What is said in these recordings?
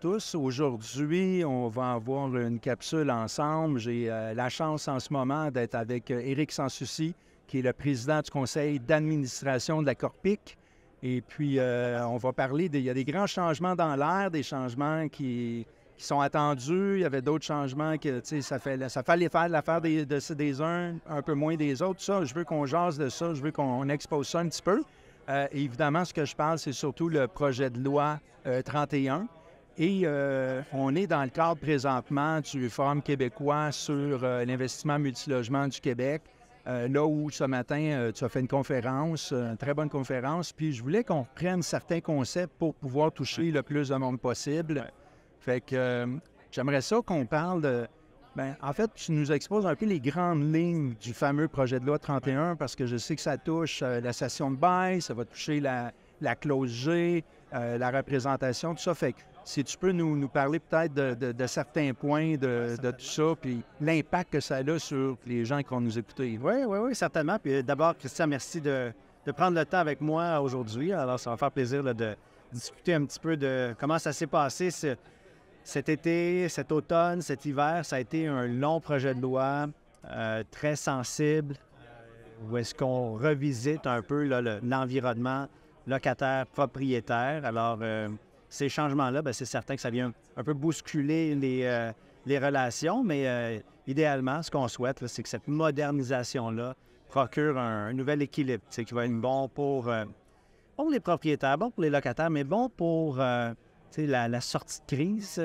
tous. Aujourd'hui, on va avoir une capsule ensemble. J'ai euh, la chance en ce moment d'être avec euh, Éric Sansouci, qui est le président du conseil d'administration de la Corpic. Et puis, euh, on va parler, des, il y a des grands changements dans l'air, des changements qui, sont attendus. Il y avait d'autres changements que, tu sais, ça, fait, ça fallait faire l'affaire des, des uns, un peu moins des autres. Ça, je veux qu'on jase de ça, je veux qu'on expose ça un petit peu. évidemment, ce que je parle, c'est surtout le projet de loi 31 et euh, on est dans le cadre présentement du Forum québécois sur euh, l'investissement multilogement du Québec, euh, là où ce matin, tu as fait une conférence, une très bonne conférence, puis je voulais qu'on prenne certains concepts pour pouvoir toucher le plus de monde possible. Fait que j'aimerais ça qu'on parle de... Ben, en fait, tu nous exposes un peu les grandes lignes du fameux projet de loi 31 parce que je sais que ça touche la station de bail, ça va toucher la, clause G, la représentation, tout ça. Fait que si tu peux nous, parler peut-être de, certains points de, tout ça, puis l'impact que ça a sur les gens qui vont nous écouter. Oui, oui, oui, certainement. Puis euh, d'abord, Christian, merci de, prendre le temps avec moi aujourd'hui. Alors, ça va faire plaisir de discuter un petit peu de comment ça s'est passé cet été, cet automne, cet hiver. Ça a été un long projet de loi, euh, très sensible, où est-ce qu'on revisite un peu l'environnement locataire-propriétaire. Alors, euh, ces changements-là, ben, c'est certain que ça vient un peu bousculer les, euh, relations, mais euh, idéalement, ce qu'on souhaite, c'est que cette modernisation-là procure un, nouvel équilibre, qui va être euh, bon pour, les propriétaires, bon pour les locataires, mais bon pour la, la, sortie de crise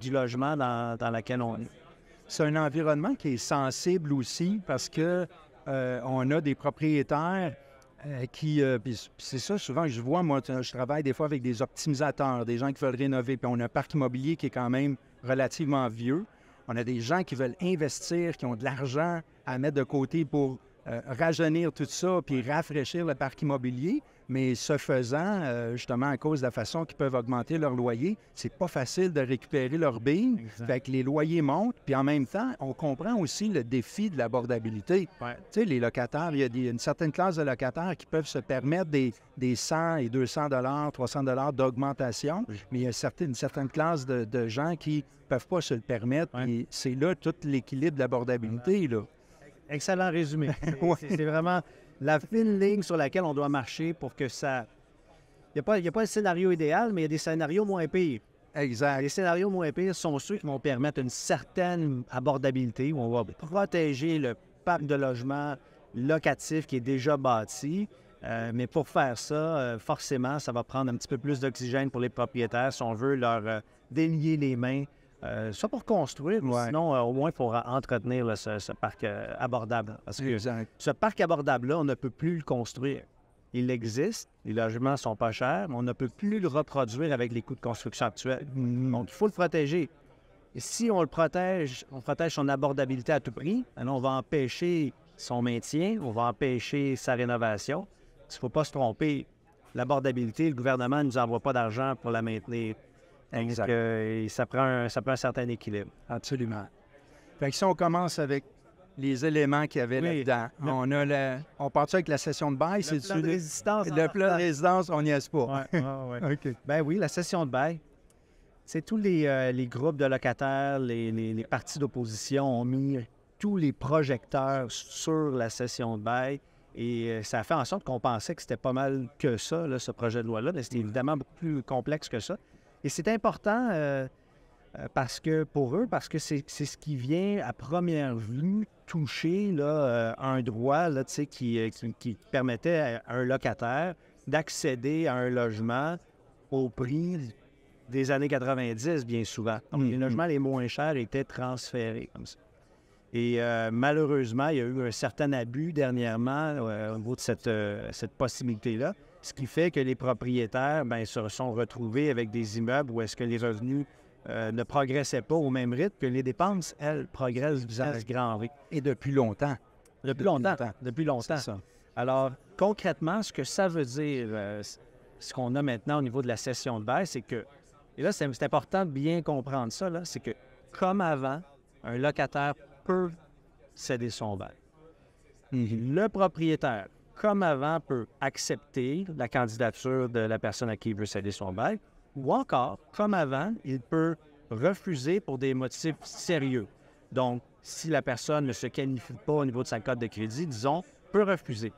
du logement dans, lequel laquelle on est. C'est un environnement qui est sensible aussi parce que on a des propriétaires euh, qui, euh, c'est ça, souvent, je vois, moi, je travaille des fois avec des optimisateurs, des gens qui veulent rénover, puis on a un parc immobilier qui est quand même relativement vieux. On a des gens qui veulent investir, qui ont de l'argent à mettre de côté pour euh, rajeunir tout ça, puis rafraîchir le parc immobilier. Mais ce faisant, euh, justement, à cause de la façon qu'ils peuvent augmenter leur loyer, c'est pas facile de récupérer leur bille. Fait que les loyers montent, puis en même temps, on comprend aussi le défi de l'abordabilité. Tu sais, les locataires, il y a une certaine classe de locataires qui peuvent se permettre des, des 100 et 200 dollars, 300 dollars d'augmentation, mais il y a une certaine, classe de, gens qui peuvent pas se le permettre. Et c'est là tout l'équilibre de l'abordabilité, là. Excellent résumé. C'est vraiment la fine ligne sur laquelle on doit marcher pour que ça. Il n'y a, pas un scénario idéal, mais il y a des scénarios moins pires. Exact. Les scénarios moins pires sont ceux qui vont permettre une certaine abordabilité, où on va protéger le parc de logement locatif qui est déjà bâti. Euh, mais pour faire ça, euh, forcément, ça va prendre un petit peu plus d'oxygène pour les propriétaires si on veut leur euh, délier les mains soit euh, pour construire, sinon euh, au moins pour entretenir ce, parc euh, abordable. Parce que ce parc abordable-là, on ne peut plus le construire. Il existe, les logements sont pas chers, mais on ne peut plus le reproduire avec les coûts de construction actuels. Mm-hmm. Donc, il faut le protéger. Et si on le protège, on protège son abordabilité à tout prix, alors ben on va empêcher son maintien, on va empêcher sa rénovation. Il ne faut pas se tromper. L'abordabilité, le gouvernement ne nous envoie pas d'argent pour la maintenir. Exact. ça, prend un, certain équilibre. Absolument. si on commence avec les éléments qu'il y avait là-dedans. On, a on part avec la session de bail? Le plan de résistance. on n'y est pas. Ouais, Ben oui, la session de bail. C'est tous les, euh, groupes de locataires, les, partis d'opposition ont mis tous les projecteurs sur la session de bail. Et euh, ça a fait en sorte qu'on pensait que c'était pas mal que ça, ce projet de loi-là, mais c'était évidemment beaucoup plus complexe que ça. Et c'est important euh, euh, parce que pour eux, parce que c'est ce qui vient à première vue toucher là, euh, un droit là, qui, qui, qui, permettait à un locataire d'accéder à un logement au prix des années 90, bien souvent. Mmh, les logements mmh. les moins chers étaient transférés comme ça. Et malheureusement, il y a eu un certain abus dernièrement au niveau de cette possibilité-là. Ce qui fait que les propriétaires ben, se sont retrouvés avec des immeubles où est-ce que les revenus euh, ne progressaient pas au même rythme que les dépenses, elles, progressent à grand Et depuis longtemps. Depuis, longtemps. Depuis longtemps. Alors, concrètement, ce que ça veut dire, euh, ce qu'on a maintenant au niveau de la cession de bail, c'est que, et là, c'est important de bien comprendre ça, c'est que, comme avant, un locataire peut céder son bail. Mm-hmm. Le propriétaire comme avant, peut accepter la candidature de la personne à qui il veut céder son bail, ou encore, comme avant, il peut refuser pour des motifs sérieux. Donc, si la personne ne se qualifie pas au niveau de sa cote de crédit, disons, peut refuser.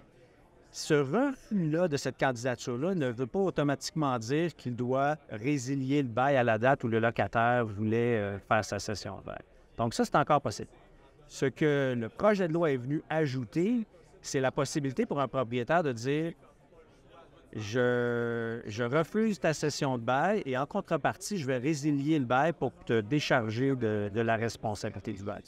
Ce refus-là de cette candidature-là ne veut pas automatiquement dire qu'il doit résilier le bail à la date où le locataire voulait euh, faire sa session de bail. Donc ça, c'est encore possible. Ce que le projet de loi est venu ajouter, c'est la possibilité pour un propriétaire de dire je, refuse ta session de bail et en contrepartie, je vais résilier le bail pour te décharger de, la responsabilité du bail.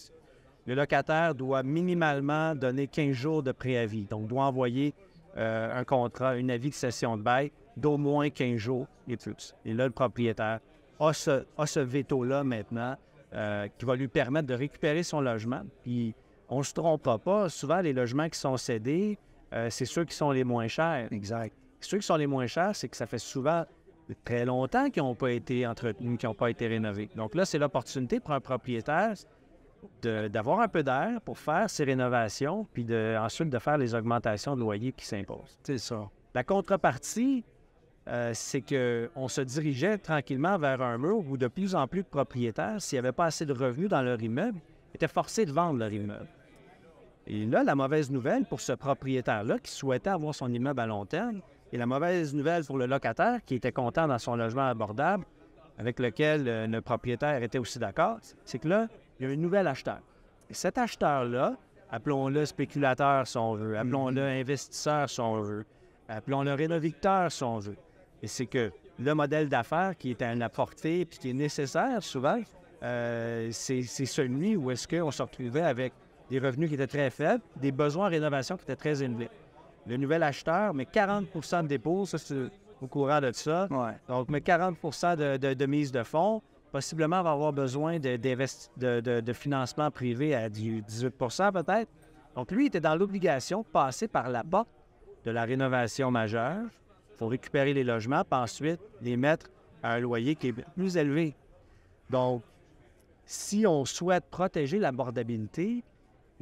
Le locataire doit minimalement donner 15 jours de préavis, donc doit envoyer euh, un contrat, une avis de session de bail d'au moins 15 jours et plus. Et là, le propriétaire a ce, veto-là maintenant euh, qui va lui permettre de récupérer son logement. Puis on ne se trompe pas. Souvent, les logements qui sont cédés, euh, c'est ceux qui sont les moins chers. Exact. Ceux qui sont les moins chers, c'est que ça fait souvent très longtemps qu'ils n'ont pas été entretenus, qu'ils n'ont pas été rénovés. Donc là, c'est l'opportunité pour un propriétaire d'avoir un peu d'air pour faire ses rénovations, puis ensuite de faire les augmentations de loyer qui s'imposent. C'est ça. La contrepartie, euh, c'est c'est qu'on se dirigeait tranquillement vers un mur où de plus en plus de propriétaires, s'il n'y avait pas assez de revenus dans leur immeuble, étaient forcés de vendre leur immeuble. Et là, la mauvaise nouvelle pour ce propriétaire-là qui souhaitait avoir son immeuble à long terme, et la mauvaise nouvelle pour le locataire qui était content dans son logement abordable, avec lequel euh, le propriétaire était aussi d'accord, c'est que là, il y a un nouvel acheteur. Et cet acheteur-là, appelons-le spéculateur son on veut, appelons-le mm-hmm. investisseur son on veut, appelons-le rénovateur si on veut. Et c'est que le modèle d'affaires qui est à la portée puis qui est nécessaire souvent, euh, c'est celui où est-ce qu'on se retrouvait avec des revenus qui étaient très faibles, des besoins en rénovation qui étaient très élevés. Le nouvel acheteur, met 40 de dépôt, ça, c'est au courant de ça. Donc, met 40 de, mise de fonds, possiblement va avoir besoin de, financement privé à 18 peut-être. Donc, lui, il était dans l'obligation de passer par la bas de la rénovation majeure pour récupérer les logements, puis ensuite les mettre à un loyer qui est plus élevé. Donc, si on souhaite protéger l'abordabilité,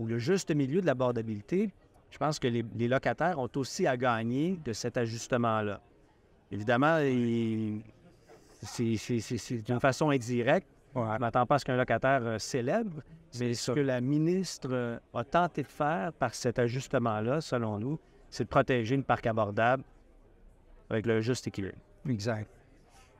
ou le juste milieu de l'abordabilité, je pense que les, locataires ont aussi à gagner de cet ajustement-là. Évidemment, c'est d'une façon indirecte. Je ne m'attends pas à ce qu'un locataire euh, célèbre, mais ce que la ministre euh, a tenté de faire par cet ajustement-là, selon nous, c'est de protéger une parc abordable avec le juste équilibre. Exact.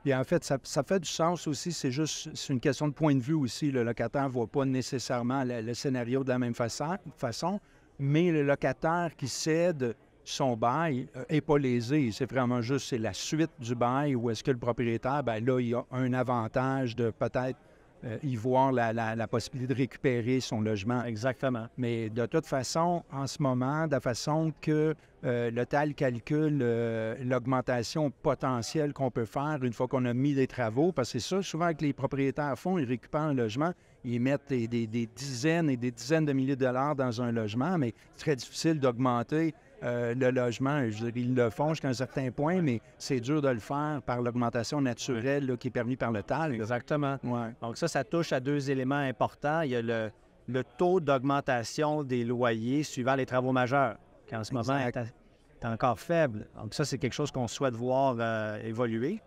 Et en fait, ça, fait du sens aussi. C'est juste, une question de point de vue aussi. Le locataire ne voit pas nécessairement le, scénario de la même façon, mais le locataire qui cède son bail n'est euh, pas lésé. C'est vraiment juste, la suite du bail où est-ce que le propriétaire, ben là, il a un avantage de peut-être euh, y voir la, possibilité de récupérer son logement. Exactement. Mais de toute façon, en ce moment, de la façon que euh, l'hôtel calcule euh, l'augmentation potentielle qu'on peut faire une fois qu'on a mis des travaux, parce que c'est ça, souvent que les propriétaires font, ils récupèrent un logement, ils mettent des, des dizaines et des dizaines de milliers de dollars dans un logement, mais c'est très difficile d'augmenter euh, le logement. ils le font jusqu'à un certain point, mais c'est dur de le faire par l'augmentation naturelle qui est permise par le TAL. Exactement. Donc ça, ça touche à deux éléments importants. Il y a le, taux d'augmentation des loyers suivant les travaux majeurs, qui en ce moment est, encore faible. Donc ça, c'est quelque chose qu'on souhaite voir euh, évoluer.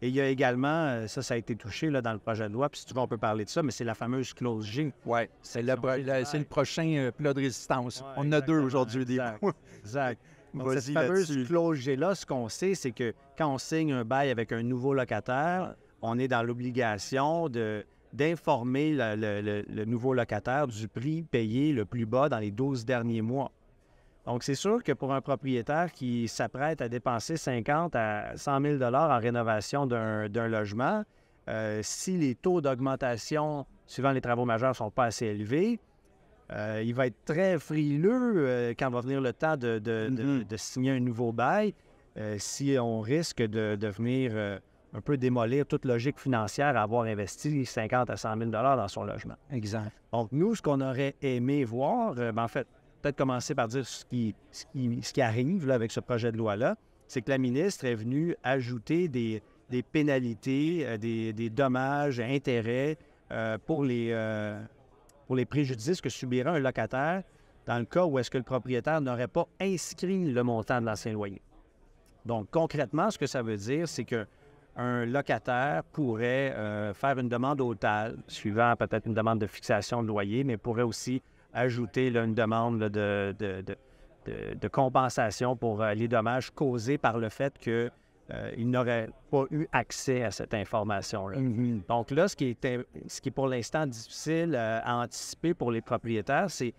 Et il y a également, euh, ça, ça a été touché là, dans le projet de loi, puis si tu veux, on peut parler de ça, mais c'est la fameuse clause G. Oui, c'est le, le, prochain euh, plat de résistance. on en a deux aujourd'hui, Exact. exact. cette fameuse clause G-là, ce qu'on sait, c'est que quand on signe un bail avec un nouveau locataire, on est dans l'obligation de, d'informer le, le, nouveau locataire du prix payé le plus bas dans les 12 derniers mois. Donc, c'est sûr que pour un propriétaire qui s'apprête à dépenser 50 à 100 000 en rénovation d'un logement, euh, si les taux d'augmentation suivant les travaux majeurs ne sont pas assez élevés, euh, il va être très frileux euh, quand va venir le temps de, de, mm-hmm. signer un nouveau bail, si on risque de, venir un peu démolir toute logique financière à avoir investi 50 à 100 000 dans son logement. Exact. Donc, nous, ce qu'on aurait aimé voir, ben, en fait, peut-être commencer par dire ce qui, ce qui, ce qui arrive là, avec ce projet de loi-là, c'est que la ministre est venue ajouter des, des pénalités, euh, des, des dommages, intérêts euh, pour, les, euh, pour les préjudices que subira un locataire dans le cas où est-ce que le propriétaire n'aurait pas inscrit le montant de l'ancien loyer. Donc, concrètement, ce que ça veut dire, c'est que un locataire pourrait faire une demande au TAL, suivant peut-être une demande de fixation de loyer, mais pourrait aussi ajouter une demande de, compensation pour euh, les dommages causés par le fait que euh, n'auraient pas eu accès à cette information mm-hmm. Donc là, ce qui est, euh, ce qui pour l'instant difficile à anticiper pour les propriétaires, c'est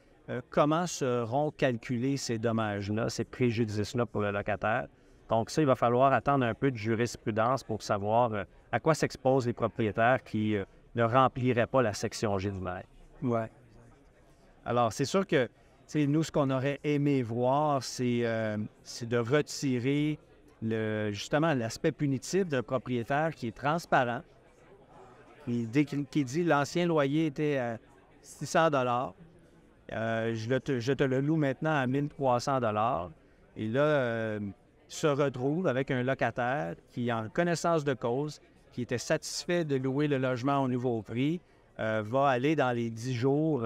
comment seront calculés ces dommages-là, ces préjudices-là pour le locataire. Donc ça, il va falloir attendre un peu de jurisprudence pour savoir à quoi s'exposent les propriétaires qui ne rempliraient pas la section G du mail. Ouais. Alors, c'est sûr que nous, ce qu'on aurait aimé voir, c'est euh, de retirer justement l'aspect punitif d'un propriétaire qui est transparent, qui, qui dit l'ancien loyer était à 600 euh, je, te le loue maintenant à 1300 dollars. Et là, il euh, se retrouve avec un locataire qui, en connaissance de cause, qui était satisfait de louer le logement au nouveau prix, va aller dans les 10 jours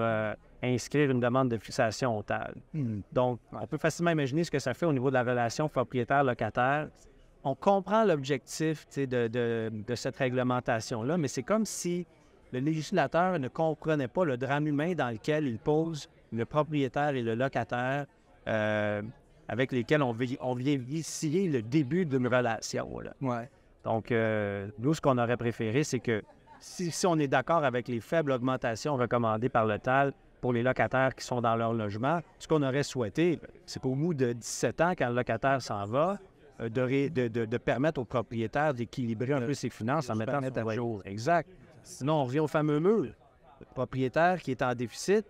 inscrire une demande de fixation au TAL. Hmm. Donc, on peut facilement imaginer ce que ça fait au niveau de la relation propriétaire-locataire. On comprend l'objectif de, de, cette réglementation-là, mais c'est comme si le législateur ne comprenait pas le drame humain dans lequel il pose le propriétaire et le locataire euh, avec lesquels on, vit, on vient le début d'une relation. Donc, euh, nous, ce qu'on aurait préféré, c'est que si, on est d'accord avec les faibles augmentations recommandées par le TAL, pour les locataires qui sont dans leur logement. Ce qu'on aurait souhaité, c'est qu'au bout de 17 ans, quand le locataire s'en va, euh, de, permettre aux propriétaires d'équilibrer un peu ses finances en mettant à jour. Exact. Sinon, on revient au fameux mur. Le propriétaire qui est en déficit,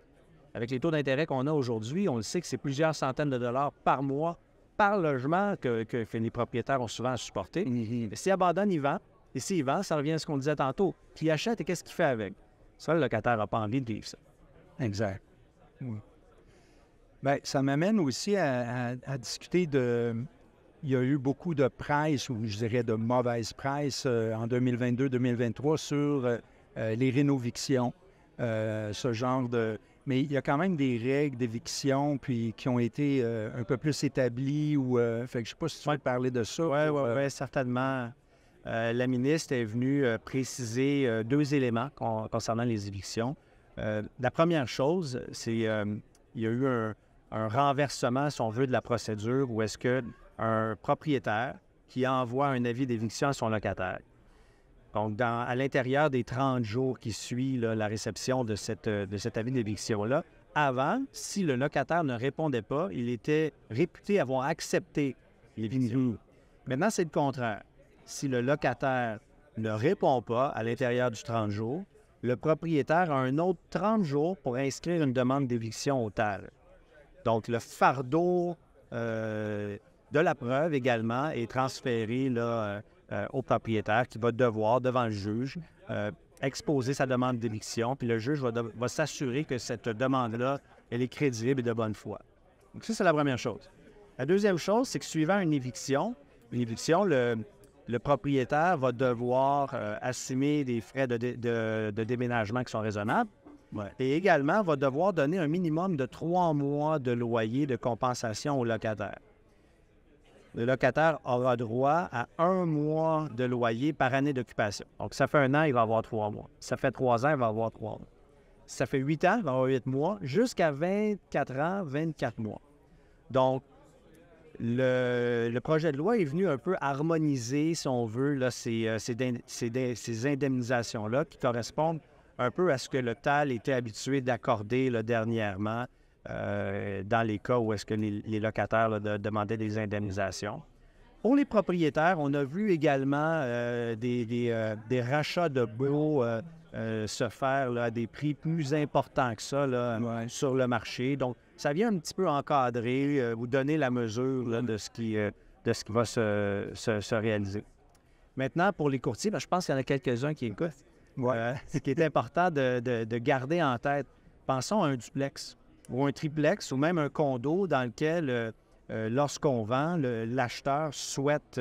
avec les taux d'intérêt qu'on a aujourd'hui, on le sait que c'est plusieurs centaines de dollars par mois, par logement que, les propriétaires ont souvent à supporter. Mhm. s'il abandonne, il vend. Et s'il vend, ça revient à ce qu'on disait tantôt. Qui achète et qu'est-ce qu'il fait avec? Ça, le locataire n'a pas envie de vivre ça. Exact. Ben, ça m'amène aussi à, discuter de. Il y a eu beaucoup de presse, ou je dirais de mauvaise presse, euh, en 2022-2023 sur euh, euh, les rénovictions, ce genre de. Mais il y a quand même des règles d'éviction puis qui ont été un peu plus établies ou fait que je sais pas si tu veux parler de ça. Oui, certainement. la ministre est venue préciser deux éléments concernant les évictions. Euh, la première chose, c'est euh, il y a eu un, renversement, si on veut, de la procédure où est-ce qu'un propriétaire qui envoie un avis d'éviction à son locataire. Donc, dans, à l'intérieur des 30 jours qui suivent la réception de, cette, euh, de cet avis d'éviction-là, avant, si le locataire ne répondait pas, il était réputé avoir accepté l'éviction. Maintenant, c'est le contraire. Si le locataire ne répond pas à l'intérieur du 30 jours, le propriétaire a un autre 30 jours pour inscrire une demande d'éviction au TAL. Donc, le fardeau euh, de la preuve également est transféré là, euh, euh, au propriétaire qui va devoir, devant le juge, exposer sa demande d'éviction. Puis le juge va, va s'assurer que cette demande-là, elle est crédible et de bonne foi. Donc, ça, c'est la première chose. La deuxième chose, c'est que suivant une éviction, une éviction, le, le propriétaire va devoir euh, assumer des frais de, déménagement qui sont raisonnables. Et également, va devoir donner un minimum de trois mois de loyer de compensation au locataire. Le locataire aura droit à un mois de loyer par année d'occupation. Donc, ça fait un an, il va avoir trois mois. Ça fait trois ans, il va avoir trois mois. Ça fait huit ans, il va avoir huit mois, jusqu'à 24 ans, 24 mois. Donc, le, projet de loi est venu un peu harmoniser, si on veut, là, ces, euh, indemnisations-là qui correspondent un peu à ce que le TAL était habitué d'accorder dernièrement euh, dans les cas où est-ce que les, locataires demandaient des indemnisations. Pour les propriétaires, on a vu également euh, des, des, rachats de baux euh, se faire à des prix plus importants que ça sur le marché. Donc, ça vient un petit peu encadrer, euh, ou donner la mesure euh, de, ce qui, va se, réaliser. Maintenant, pour les courtiers, ben, je pense qu'il y en a quelques-uns qui écoutent. ce qui est important de, garder en tête, pensons à un duplex ou un triplex ou même un condo dans lequel, lorsqu'on vend, l'acheteur souhaite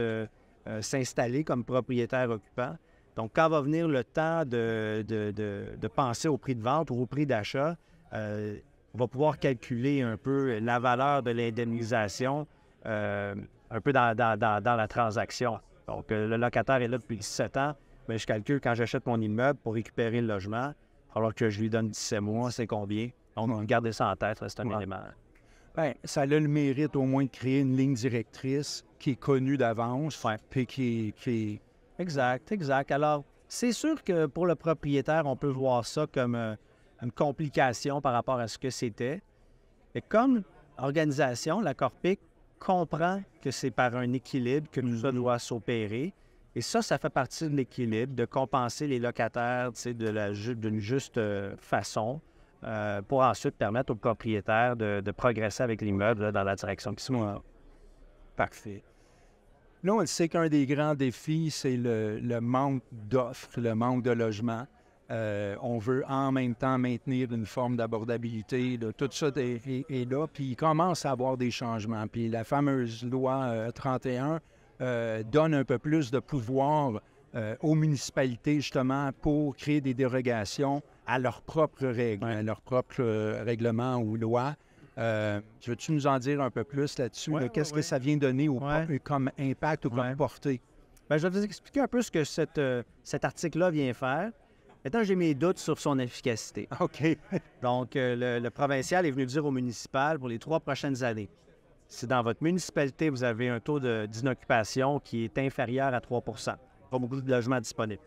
s'installer comme propriétaire occupant. Donc, quand va venir le temps de, penser au prix de vente ou au prix d'achat, euh, on va pouvoir calculer un peu la valeur de l'indemnisation euh, un peu dans, la transaction. Donc, euh, le locataire est là depuis 17 ans, mais je calcule quand j'achète mon immeuble pour récupérer le logement, alors que je lui donne 17 mois, c'est combien? On on garder ça en tête, c'est un élément. Bien, ça a le mérite au moins de créer une ligne directrice qui est connue d'avance, puis qui, qui, Exact, exact. Alors, c'est sûr que pour le propriétaire, on peut voir ça comme euh, une complication par rapport à ce que c'était. Et comme organisation, la Corpic comprend que c'est par un équilibre que nous allons mhm. doit s'opérer. Et ça, ça fait partie de l'équilibre, de compenser les locataires d'une juste euh, façon euh, pour ensuite permettre au propriétaire de, progresser avec l'immeuble dans la direction qui sont. Parfait. Là, on sait qu'un des grands défis, c'est le, manque d'offres, le manque de logements. Euh, on veut en même temps maintenir une forme d'abordabilité. Tout ça est, là. Puis il commence à avoir des changements. Puis la fameuse loi 31 euh, euh, donne un peu plus de pouvoir aux municipalités justement pour créer des dérogations à leurs propres règles, à leurs propres règlements ou lois. Euh, veux-tu nous en dire un peu plus là-dessus? Qu'est-ce que ça vient donner au, comme impact ou comme portée? Bien, je vais vous expliquer un peu ce que euh, cet article-là vient faire. Maintenant, j'ai mes doutes sur son efficacité. OK. Donc, euh, le, provincial est venu dire au municipal pour les trois prochaines années. Si dans votre municipalité, vous avez un taux d'inoccupation qui est inférieur à 3 pas beaucoup de logements disponibles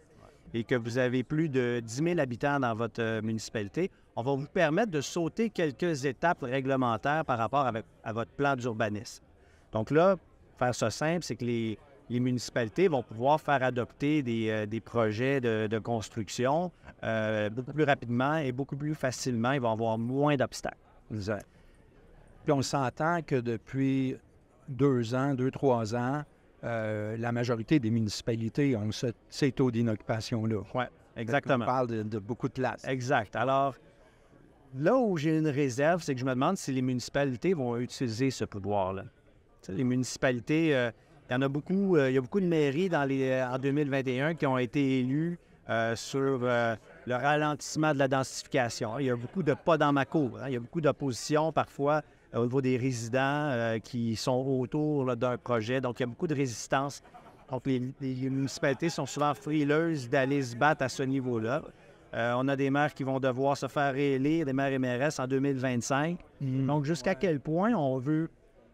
et que vous avez plus de 10 000 habitants dans votre euh, municipalité, on va vous permettre de sauter quelques étapes réglementaires par rapport à votre plan d'urbanisme. Donc là, faire ça simple, c'est que les, municipalités vont pouvoir faire adopter des, euh, projets de, construction euh, beaucoup plus rapidement et beaucoup plus facilement. Ils vont avoir moins d'obstacles. Puis on s'entend que depuis deux ans, deux, trois ans, euh, la majorité des municipalités ont ces taux d'inoccupation-là. Oui, exactement. On parle de, beaucoup de places. Exact. Alors, là où j'ai une réserve, c'est que je me demande si les municipalités vont utiliser ce pouvoir-là. Les municipalités, euh, il y en a beaucoup, euh, il y a beaucoup de mairies dans les, en 2021 qui ont été élues sur le ralentissement de la densification. Il y a beaucoup de pas dans ma cour. Hein. Il y a beaucoup d'opposition parfois au niveau des résidents euh, qui sont autour d'un projet. Donc, il y a beaucoup de résistance. Donc, les, municipalités sont souvent frileuses d'aller se battre à ce niveau-là. Euh, on a des maires qui vont devoir se faire réélire, des maires et en 2025. Mhm. Donc, jusqu'à quel point on veut,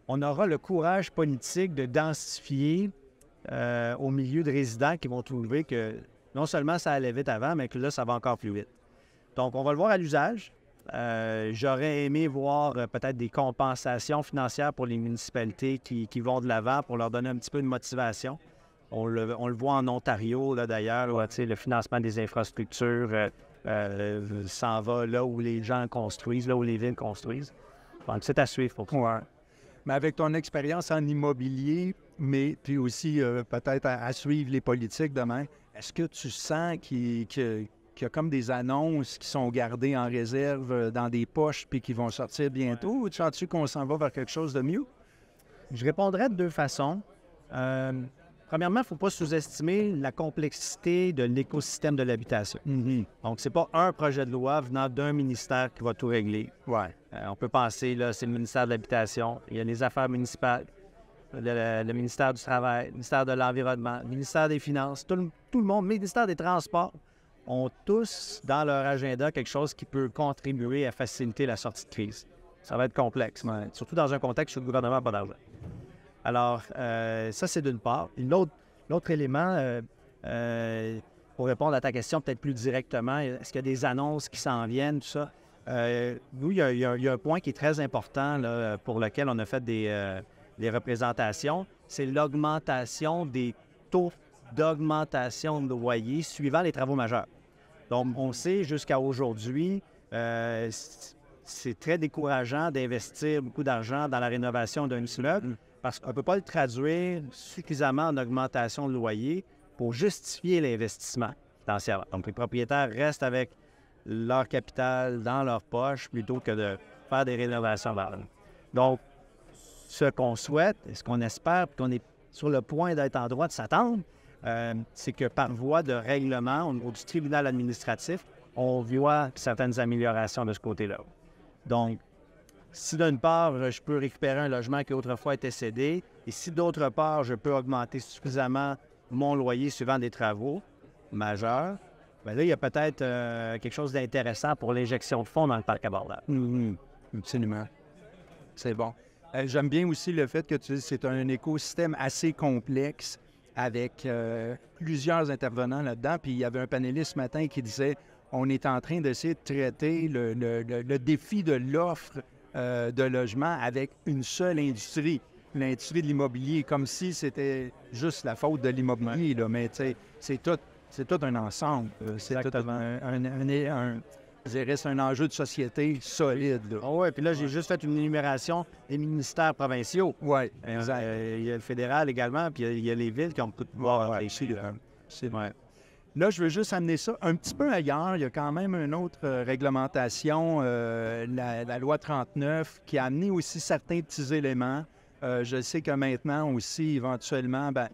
on aura le courage politique de densifier euh, au milieu de résidents qui vont trouver que non seulement ça allait vite avant, mais que là, ça va encore plus vite. Donc, on va le voir à l'usage. Euh, j'aurais aimé voir euh, peut-être des compensations financières pour les municipalités qui, vont de l'avant pour leur donner un petit peu de motivation. On le, voit en Ontario, d'ailleurs, le financement des infrastructures euh, s'en va là où les gens construisent, là où les villes construisent. Donc, c'est à suivre pour Mais avec ton expérience en immobilier, mais puis aussi peut-être à, suivre les politiques demain, est-ce que tu sens que qu'il y a comme des annonces qui sont gardées en réserve euh, dans des poches puis qui vont sortir bientôt? Ou sens-tu qu'on s'en va vers quelque chose de mieux? Je répondrais de deux façons. Euh, premièrement, il ne faut pas sous-estimer la complexité de l'écosystème de l'habitation. Mhm. Donc, ce n'est pas un projet de loi venant d'un ministère qui va tout régler. Euh, on peut penser, là, c'est le ministère de l'Habitation, il y a les affaires municipales, le, ministère du Travail, le ministère de l'Environnement, le ministère des Finances, tout le, tout le monde, le ministère des Transports ont tous dans leur agenda quelque chose qui peut contribuer à faciliter la sortie de crise. Ça va être complexe, surtout dans un contexte où le gouvernement n'a pas d'argent. Alors, euh, ça, c'est d'une part. L'autre élément, euh, euh, pour répondre à ta question peut-être plus directement, est-ce qu'il y a des annonces qui s'en viennent, tout ça? nous, il y, a, un point qui est très important pour lequel on a fait des représentations, c'est l'augmentation des taux d'augmentation de loyer suivant les travaux majeurs. Donc, on sait jusqu'à aujourd'hui, euh, c'est très décourageant d'investir beaucoup d'argent dans la rénovation d'un immeuble parce qu'on ne peut pas le traduire suffisamment en augmentation de loyer pour justifier l'investissement financièrement. Donc, les propriétaires restent avec leur capital dans leur poche plutôt que de faire des rénovations Donc, ce qu'on souhaite ce qu'on espère, qu'on est sur le point d'être en droit de s'attendre, euh, c'est que par voie de règlement au niveau du tribunal administratif, on voit certaines améliorations de ce côté-là. Donc, si d'une part, je peux récupérer un logement qui autrefois était cédé, et si d'autre part, je peux augmenter suffisamment mon loyer suivant des travaux majeurs, bien là, il y a peut-être euh, quelque chose d'intéressant pour l'injection de fonds dans le parc à bord hum, hum. absolument. C'est bon. Euh, j'aime bien aussi le fait que c'est un écosystème assez complexe avec euh, plusieurs intervenants là-dedans. Puis il y avait un panéliste ce matin qui disait on est en train d'essayer de traiter le, le, défi de l'offre euh, de logement avec une seule industrie, l'industrie de l'immobilier, comme si c'était juste la faute de l'immobilier. Mais c'est tout, c'est tout un ensemble. Euh, c'est tout un, un c'est un enjeu de société solide. Oh ah oui, puis là, j'ai juste fait une énumération des ministères provinciaux. Oui, euh, euh, Il y a le fédéral également, puis il y, a les villes qui ont beaucoup de pouvoir ouais, ouais. Là, je veux juste amener ça un petit peu ailleurs. Il y a quand même une autre euh, réglementation, la, loi 39, qui a amené aussi certains petits éléments. je sais que maintenant aussi, éventuellement, ben,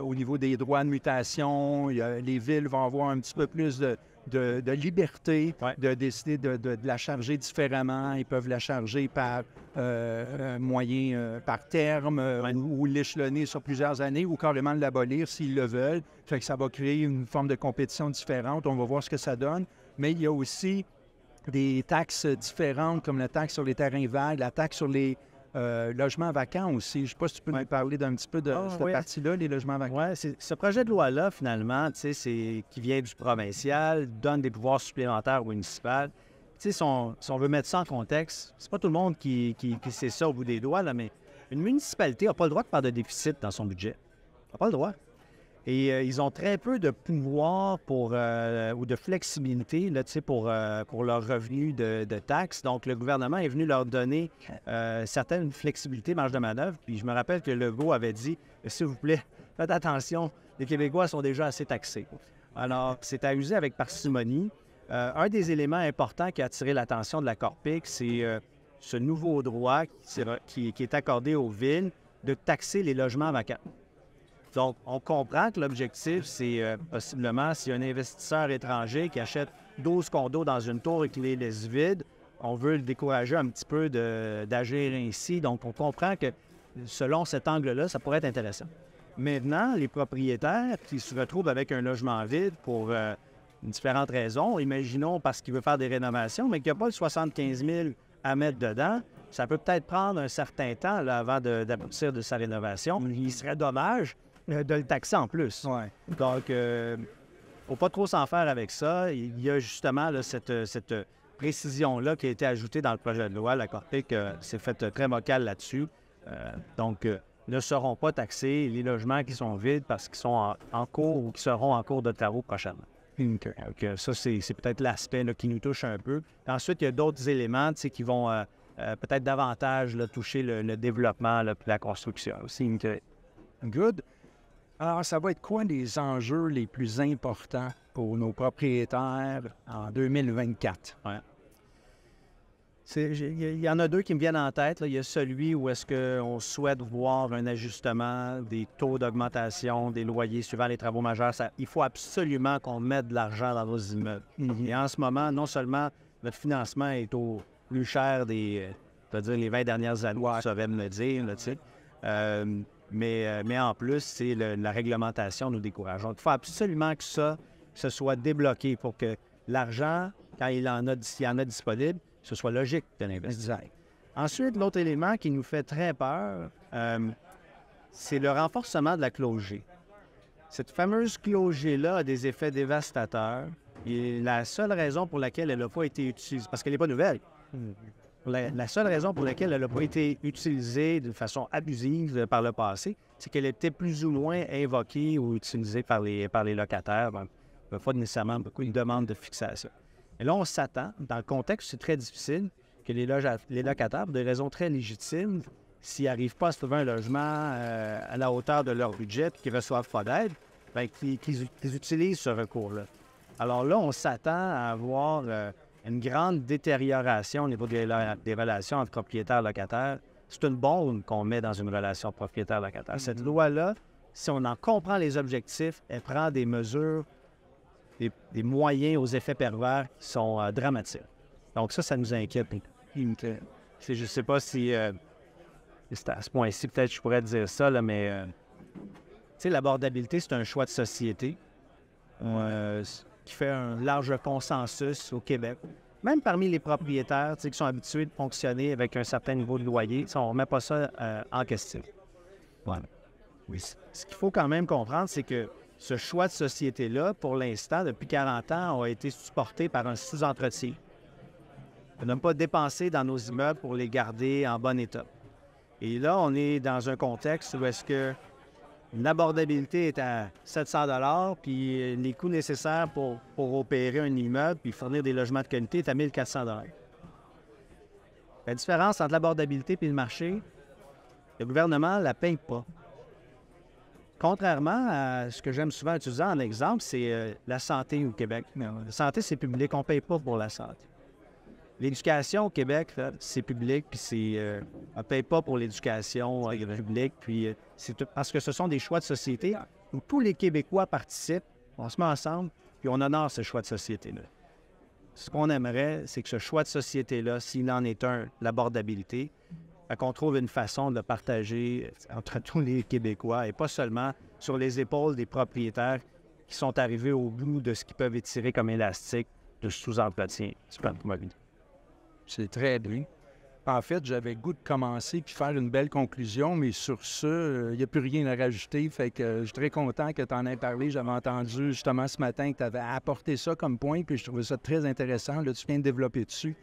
au niveau des droits de mutation, les villes vont avoir un petit peu plus de, de, liberté de décider de, la charger différemment. Ils peuvent la charger par euh, euh, moyen, euh, par terme, ou, l'échelonner sur plusieurs années, ou carrément l'abolir s'ils le veulent. Fait que ça va créer une forme de compétition différente. On va voir ce que ça donne. Mais il y a aussi des taxes différentes, comme la taxe sur les terrains vagues, la taxe sur les euh, logements vacants aussi. Je ne sais pas si tu peux me parler d'un petit peu de ah, cette partie-là, les logements vacants. Oui, ce projet de loi-là, finalement, qui vient du provincial, donne des pouvoirs supplémentaires aux municipales. Si on, veut mettre ça en contexte, c'est pas tout le monde qui, qui, sait ça au bout des doigts, là, mais une municipalité n'a pas le droit de faire de déficit dans son budget. n'a pas le droit. Et euh, ils ont très peu de pouvoir pour, euh, ou de flexibilité là, pour, euh, pour leurs revenus de, taxes. Donc, le gouvernement est venu leur donner certaines flexibilités, marge de manœuvre. Puis je me rappelle que Legault avait dit S'il vous plaît, faites attention, les Québécois sont déjà assez taxés. Alors, c'est à user avec parcimonie. un des éléments importants qui a attiré l'attention de la Corpic, c'est ce nouveau droit qui est accordé aux villes de taxer les logements vacants. Donc, on comprend que l'objectif, c'est euh, possiblement si un investisseur étranger qui achète 12 condos dans une tour et qui les laisse vides, on veut le décourager un petit peu d'agir ainsi. Donc, on comprend que selon cet angle-là, ça pourrait être intéressant. Maintenant, les propriétaires qui se retrouvent avec un logement vide pour euh, différentes raisons, imaginons parce qu'il veut faire des rénovations, mais qu'il n'y a pas le 75 000 à mettre dedans, ça peut peut-être prendre un certain temps avant d'aboutir de, de, sa rénovation. Il serait dommage euh, de le taxer en plus. Ouais. Donc, euh, faut pas trop s'en faire avec ça. Il y a justement cette, euh, précision-là qui a été ajoutée dans le projet de loi. La Corpic s'est faite très vocal là-dessus. donc, ne seront pas taxés les logements qui sont vides parce qu'ils sont en, cours ou qui seront en cours de travaux prochainement. OK. ça, c'est peut-être l'aspect qui nous touche un peu. Ensuite, il y a d'autres éléments qui vont peut-être davantage toucher le, développement et la construction aussi. Good. Alors, ça va être quoi des enjeux les plus importants pour nos propriétaires en 2024? Il y en a deux qui me viennent en tête. Il y a celui où est-ce qu'on souhaite voir un ajustement des taux d'augmentation des loyers suivant les travaux majeurs. il faut absolument qu'on mette de l'argent dans nos immeubles. Mm-hmm. Et en ce moment, non seulement notre financement est au plus cher des, euh, dire les 20 dernières années, ça va me le dire, là, euh, mais, euh, mais en plus, c'est la réglementation nous décourage. Donc, il faut absolument que ça se soit débloqué pour que l'argent, quand il en a, en a disponible, ce soit logique de l'investissement. Ensuite, l'autre élément qui nous fait très peur, euh, c'est le renforcement de la clause Cette fameuse clause là a des effets dévastateurs. Et la seule raison pour laquelle elle n'a pas été utilisée, parce qu'elle n'est pas nouvelle. Hmm la, seule raison pour laquelle elle n'a pas été utilisée de façon abusive par le passé, c'est qu'elle était plus ou moins invoquée ou utilisée par les, par les locataires. Ben, ben, pas nécessairement beaucoup de de fixation. Et là, on s'attend, dans le contexte, c'est très difficile, que les, locataires, pour des raisons très légitimes, s'ils n'arrivent pas à trouver un logement euh, à la hauteur de leur budget qui ne reçoivent pas d'aide, ben, qu'ils, utilisent ce recours-là. Alors là, on s'attend à avoir euh, une grande détérioration au niveau des, relations entre propriétaires et locataires. C'est une borne qu'on met dans une relation propriétaire-locataire. Cette mm-hmm. loi-là, si on en comprend les objectifs, elle prend des mesures, des, moyens aux effets pervers qui sont euh, dramatiques. Donc ça, ça nous inquiète. Je ne sais pas si euh, c'est à ce point-ci, peut-être je pourrais dire ça, là, mais euh, l'abordabilité, c'est un choix de société qui fait un large consensus au Québec. Même parmi les propriétaires qui sont habitués de fonctionner avec un certain niveau de loyer, on ne remet pas ça euh, en question. Voilà. Oui. Ce qu'il faut quand même comprendre, c'est que ce choix de société-là, pour l'instant, depuis 40 ans, a été supporté par un sous-entretien. n'a pas dépensé dans nos immeubles pour les garder en bon état. Et là, on est dans un contexte où est-ce que l'abordabilité est à 700 puis les coûts nécessaires pour, opérer un immeuble puis fournir des logements de qualité est à 1400 La différence entre l'abordabilité et le marché, le gouvernement ne la paye pas. Contrairement à ce que j'aime souvent utiliser en exemple, c'est euh, la santé au Québec. Ben la santé, c'est public, on ne paye pas pour la santé. L'éducation au Québec, c'est public, puis c'est, on euh, ne paye pas pour l'éducation euh, publique, puis euh, c'est parce que ce sont des choix de société où tous les Québécois participent, on se met ensemble, puis on honore ce choix de société-là. Ce qu'on aimerait, c'est que ce choix de société-là, s'il en est un, l'abordabilité, qu'on trouve une façon de le partager entre tous les Québécois et pas seulement sur les épaules des propriétaires qui sont arrivés au bout de ce qu'ils peuvent étirer comme élastique de sous-entretien C'est pas c'est très bien. En fait, j'avais goût de commencer puis faire une belle conclusion, mais sur ce, euh, il n'y a plus rien à rajouter. Fait que euh, je suis très content que tu en aies parlé. J'avais entendu justement ce matin que tu avais apporté ça comme point, puis je trouvais ça très intéressant. Là, tu viens de développer dessus.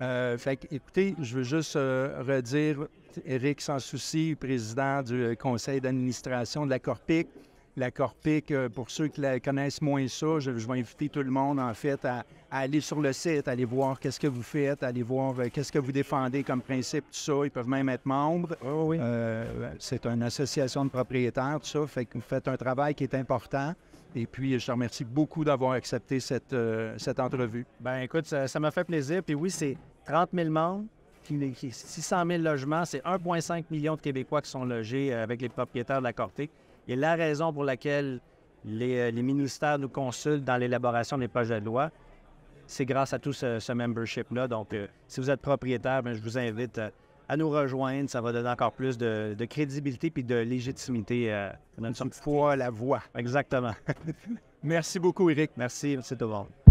Euh, fait que, écoutez, je veux juste redire, Eric Sans Souci, président du conseil d'administration de la Corpic, la Corpic, euh, pour ceux qui la connaissent moins ça, je, vais inviter tout le monde, en fait, à, aller sur le site, aller voir qu'est-ce que vous faites, aller voir euh, qu'est-ce que vous défendez comme principe, tout ça. Ils peuvent même être membres. Ah euh, c'est une association de propriétaires, tout ça. Fait que vous faites un travail qui est important. Et puis, je te remercie beaucoup d'avoir accepté cette, entrevue. Ben écoute, ça m'a fait plaisir. Puis oui, c'est 30 000 membres. 600 000 logements, c'est 1,5 million de Québécois qui sont logés avec les propriétaires de la Corté. Et la raison pour laquelle euh, les, ministères nous consultent dans l'élaboration des projets de loi, c'est grâce à tout ce, membership-là. Donc, euh, si vous êtes propriétaire, ben, je vous invite euh, à, nous rejoindre. Ça va donner encore plus de, crédibilité puis de légitimité à sommes notre Fois la voix. Exactement. Merci beaucoup, Éric. Merci, c'est tout le monde.